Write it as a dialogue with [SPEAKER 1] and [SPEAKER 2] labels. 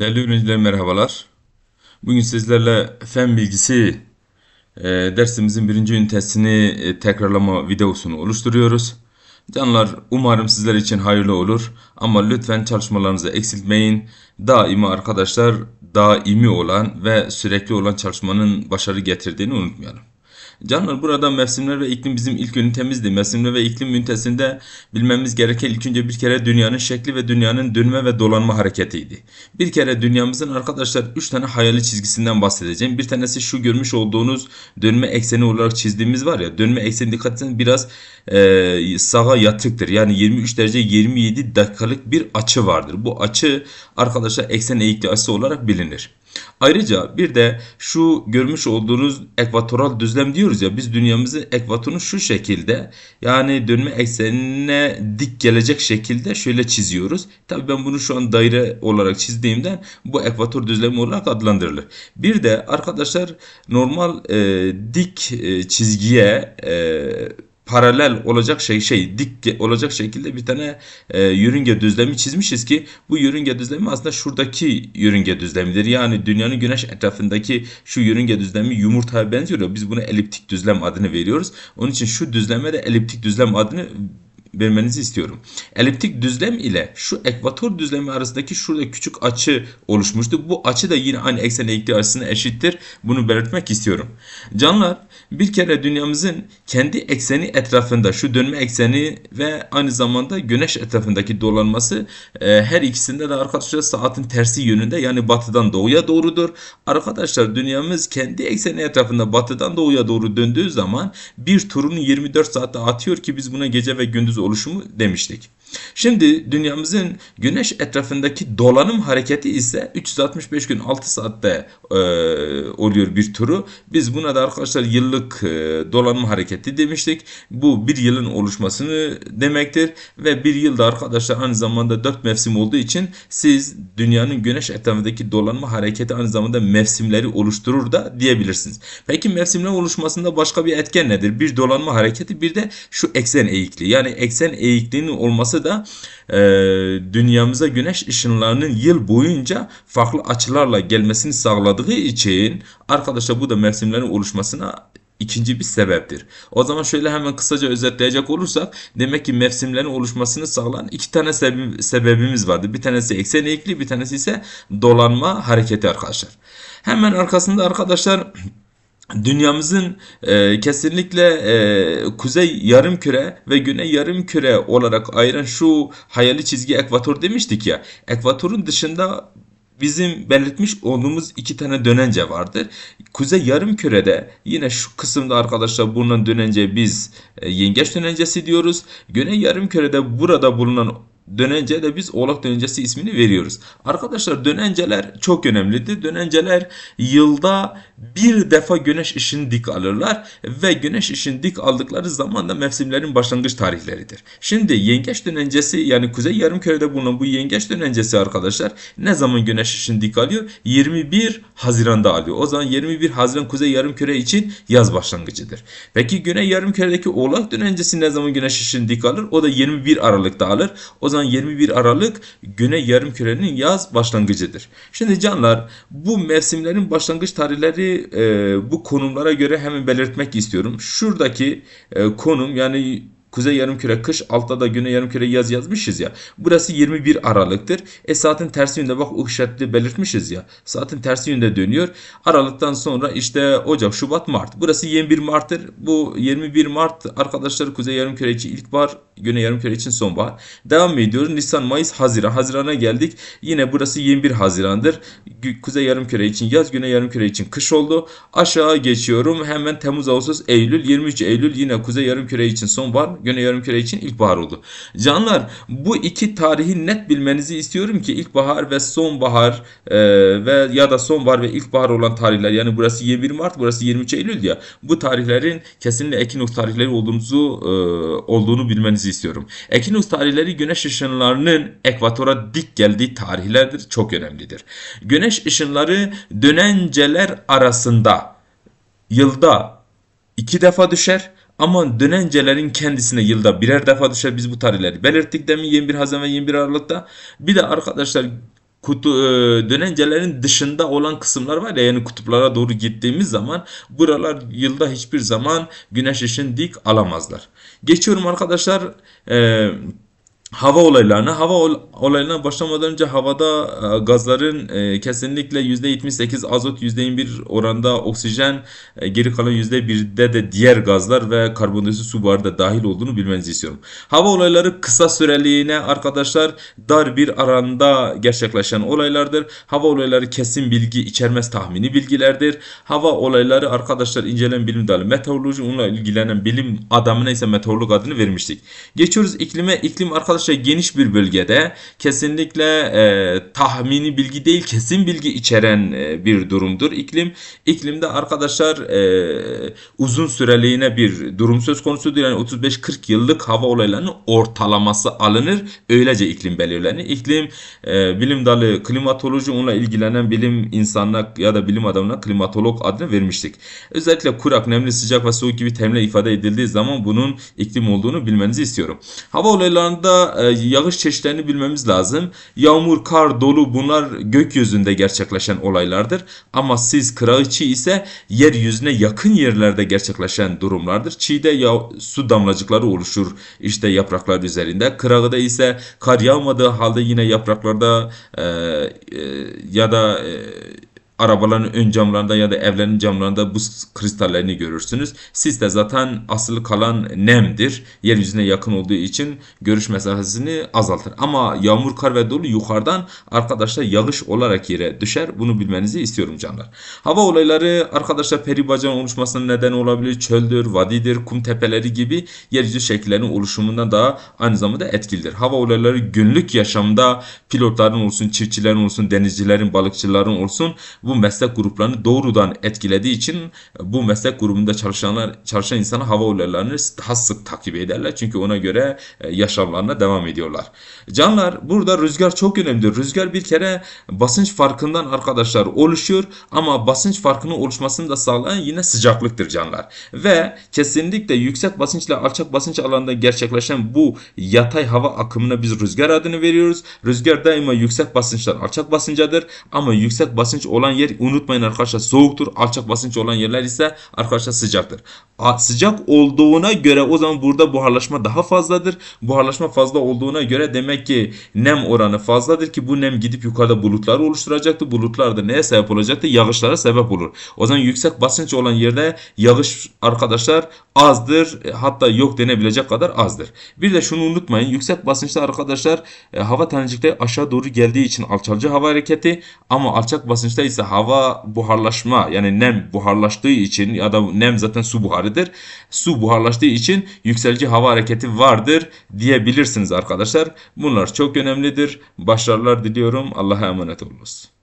[SPEAKER 1] Değerli öğrenciler merhabalar. Bugün sizlerle fen bilgisi e, dersimizin birinci ünitesini e, tekrarlama videosunu oluşturuyoruz. Canlar umarım sizler için hayırlı olur ama lütfen çalışmalarınızı eksiltmeyin. Daima arkadaşlar daimi olan ve sürekli olan çalışmanın başarı getirdiğini unutmayalım. Canlar burada mevsimler ve iklim bizim ilk ünitemizdi. Mevsimler ve iklim ünitesinde bilmemiz gereken ilk önce bir kere dünyanın şekli ve dünyanın dönme ve dolanma hareketiydi. Bir kere dünyamızın arkadaşlar 3 tane hayali çizgisinden bahsedeceğim. Bir tanesi şu görmüş olduğunuz dönme ekseni olarak çizdiğimiz var ya dönme ekseni dikkat edin biraz e, sağa yatıktır. Yani 23 derece 27 dakikalık bir açı vardır. Bu açı arkadaşlar eksen eğikliği açısı olarak bilinir. Ayrıca bir de şu görmüş olduğunuz ekvatoral düzlem diyoruz ya biz dünyamızı ekvatorunu şu şekilde yani dönme eksenine dik gelecek şekilde şöyle çiziyoruz. Tabii ben bunu şu an daire olarak çizdiğimden bu ekvator düzlemi olarak adlandırılır. Bir de arkadaşlar normal e, dik e, çizgiye e, paralel olacak şey şey dik olacak şekilde bir tane e, yörünge düzlemi çizmişiz ki bu yörünge düzlemi aslında şuradaki yörünge düzlemidir. Yani dünyanın güneş etrafındaki şu yörünge düzlemi yumurtaya benziyor. Biz buna eliptik düzlem adını veriyoruz. Onun için şu düzleme de eliptik düzlem adını vermenizi istiyorum. Eliptik düzlem ile şu ekvator düzlemi arasındaki şurada küçük açı oluşmuştu. Bu açı da yine aynı eksen eğikliği açısına eşittir. Bunu belirtmek istiyorum. Canlar bir kere dünyamızın kendi ekseni etrafında şu dönme ekseni ve aynı zamanda güneş etrafındaki dolanması e, her ikisinde de arkadaşlar saatin tersi yönünde yani batıdan doğuya doğrudur. Arkadaşlar dünyamız kendi ekseni etrafında batıdan doğuya doğru döndüğü zaman bir turunu 24 saatte atıyor ki biz buna gece ve gündüz oluşumu demiştik. Şimdi dünyamızın güneş etrafındaki dolanım hareketi ise 365 gün 6 saatte e, oluyor bir turu. Biz buna da arkadaşlar yıllık e, dolanım hareketi demiştik. Bu bir yılın oluşmasını demektir ve bir yılda arkadaşlar aynı zamanda 4 mevsim olduğu için siz dünyanın güneş etrafındaki dolanım hareketi aynı zamanda mevsimleri oluşturur da diyebilirsiniz. Peki mevsimler oluşmasında başka bir etken nedir? Bir dolanma hareketi bir de şu eksen eğikliği. Yani eksen eğikliğinin olması da e, dünyamıza güneş ışınlarının yıl boyunca farklı açılarla gelmesini sağladığı için arkadaşlar bu da mevsimlerin oluşmasına ikinci bir sebeptir. O zaman şöyle hemen kısaca özetleyecek olursak demek ki mevsimlerin oluşmasını sağlayan iki tane sebe sebebimiz vardı. Bir tanesi eksen eğikliği bir tanesi ise dolanma hareketi arkadaşlar. Hemen arkasında arkadaşlar dünyamızın e, kesinlikle e, kuzey yarım küre ve güney yarım küre olarak ayıran şu hayali çizgi ekvator demiştik ya. Ekvatorun dışında bizim belirtmiş olduğumuz iki tane dönence vardır. Kuzey yarım kürede yine şu kısımda arkadaşlar bulunan dönence biz e, yengeç dönencesi diyoruz. Güney yarım kürede burada bulunan dönence de biz oğlak dönencesi ismini veriyoruz. Arkadaşlar dönenceler çok önemlidir. Dönenceler yılda bir defa güneş ışını dik alırlar ve güneş ışını dik aldıkları zaman da mevsimlerin başlangıç tarihleridir. Şimdi yengeç dönencesi yani kuzey yarımkürede bulunan bu yengeç dönencesi arkadaşlar ne zaman güneş ışını dik alıyor? 21 Haziran'da alıyor. O zaman 21 Haziran kuzey yarımküre için yaz başlangıcıdır. Peki güney yarımküredeki oğlak dönencesi ne zaman güneş ışını dik alır? O da 21 Aralık'ta alır. O zaman 21 Aralık Güney Yarımküre'nin yaz başlangıcıdır. Şimdi canlar bu mevsimlerin başlangıç tarihleri e, bu konumlara göre hemen belirtmek istiyorum. Şuradaki e, konum yani Kuzey yarımküre kış, altta da güney yarımküre yaz yazmışız ya. Burası 21 Aralık'tır. E saatin tersi yönde bak o işaretli belirtmişiz ya. Saatin tersi yönde dönüyor. Aralıktan sonra işte Ocak, Şubat, Mart. Burası 21 Mart'tır. Bu 21 Mart arkadaşlar Kuzey yarımküre için ilkbahar, güney yarımküre için sonbahar. Devam ediyoruz. Nisan, Mayıs, Haziran. Haziran'a geldik. Yine burası 21 Haziran'dır. Kuzey yarımküre için yaz, güney yarımküre için kış oldu. Aşağı geçiyorum. Hemen Temmuz, Ağustos, Eylül. 23 Eylül yine Kuzey yarımküre için sonbahar, Güney Yarımküre için ilkbahar oldu. Canlar bu iki tarihi net bilmenizi istiyorum ki ilkbahar ve sonbahar e, ve ya da sonbahar ve ilkbahar olan tarihler yani burası 21 Mart burası 23 Eylül ya bu tarihlerin kesinlikle equinox tarihleri olduğunuzu e, olduğunu bilmenizi istiyorum. Equinox tarihleri güneş ışınlarının ekvatora dik geldiği tarihlerdir. Çok önemlidir. Güneş ışınları dönenceler arasında yılda iki defa düşer ama dönencelerin kendisine yılda birer defa düşer. Biz bu tarihleri belirttik demin 21 Haziran ve 21 Aralık'ta. Bir de arkadaşlar kutu e, dönencelerin dışında olan kısımlar var ya yani kutuplara doğru gittiğimiz zaman buralar yılda hiçbir zaman güneş ışın dik alamazlar. Geçiyorum arkadaşlar. Eee hava olaylarına, hava olaylarına başlamadan önce havada e, gazların e, kesinlikle %78 azot %21 oranda oksijen e, geri kalan %1'de de diğer gazlar ve karbondioksit su buharı da dahil olduğunu bilmenizi istiyorum. Hava olayları kısa süreliğine arkadaşlar dar bir aranda gerçekleşen olaylardır. Hava olayları kesin bilgi içermez tahmini bilgilerdir. Hava olayları arkadaşlar incelen bilim dalı meteoroloji onunla ilgilenen bilim adamına ise meteorolog adını vermiştik. Geçiyoruz iklime. İklim arkadaşlar oldukça şey geniş bir bölgede kesinlikle e, tahmini bilgi değil kesin bilgi içeren e, bir durumdur. iklim. İklimde arkadaşlar e, uzun süreliğine bir durum söz konusudur. Yani 35-40 yıllık hava olaylarının ortalaması alınır. Öylece iklim belirlenir. İklim e, bilim dalı klimatoloji onunla ilgilenen bilim insanına ya da bilim adamına klimatolog adını vermiştik. Özellikle kurak, nemli, sıcak ve soğuk gibi terimle ifade edildiği zaman bunun iklim olduğunu bilmenizi istiyorum. Hava olaylarında e, yağış çeşitlerini bilmemiz lazım. Yağmur, kar, dolu bunlar gökyüzünde gerçekleşen olaylardır. Ama siz kırağıçı ise yeryüzüne yakın yerlerde gerçekleşen durumlardır. Çiğde ya, su damlacıkları oluşur işte yapraklar üzerinde. Kırağıda ise kar yağmadığı halde yine yapraklarda e, e, ya da... E, arabaların ön camlarında ya da evlerin camlarında buz kristallerini görürsünüz. Sis de zaten asıl kalan nemdir. Yeryüzüne yakın olduğu için görüş mesafesini azaltır. Ama yağmur, kar ve dolu yukarıdan arkadaşlar yağış olarak yere düşer. Bunu bilmenizi istiyorum canlar. Hava olayları arkadaşlar peribacan oluşmasının nedeni olabilir. Çöldür, vadidir, kum tepeleri gibi yeryüzü şekillerinin oluşumundan da aynı zamanda etkilidir. Hava olayları günlük yaşamda pilotların olsun, çiftçilerin olsun, denizcilerin, balıkçıların olsun bu meslek gruplarını doğrudan etkilediği için e, bu meslek grubunda çalışanlar çalışan insana hava olaylarını daha sık takip ederler. Çünkü ona göre e, yaşamlarına devam ediyorlar. Canlar burada rüzgar çok önemlidir. Rüzgar bir kere basınç farkından arkadaşlar oluşuyor ama basınç farkının oluşmasını da sağlayan yine sıcaklıktır canlar. Ve kesinlikle yüksek basınçla alçak basınç alanında gerçekleşen bu yatay hava akımına biz rüzgar adını veriyoruz. Rüzgar daima yüksek basınçtan alçak basıncadır ama yüksek basınç olan yer unutmayın arkadaşlar soğuktur. Alçak basınç olan yerler ise arkadaşlar sıcaktır. A, sıcak olduğuna göre o zaman burada buharlaşma daha fazladır. Buharlaşma fazla olduğuna göre demek ki nem oranı fazladır ki bu nem gidip yukarıda bulutlar oluşturacaktı. Bulutlar da neye sebep olacaktı? Yağışlara sebep olur. O zaman yüksek basınç olan yerde yağış arkadaşlar azdır. E, hatta yok denebilecek kadar azdır. Bir de şunu unutmayın. Yüksek basınçta arkadaşlar e, hava tanecikleri aşağı doğru geldiği için alçalıcı hava hareketi ama alçak basınçta ise hava buharlaşma yani nem buharlaştığı için ya da nem zaten su buharıdır. Su buharlaştığı için yükselici hava hareketi vardır diyebilirsiniz arkadaşlar. Bunlar çok önemlidir. Başarılar diliyorum. Allah'a emanet olunuz.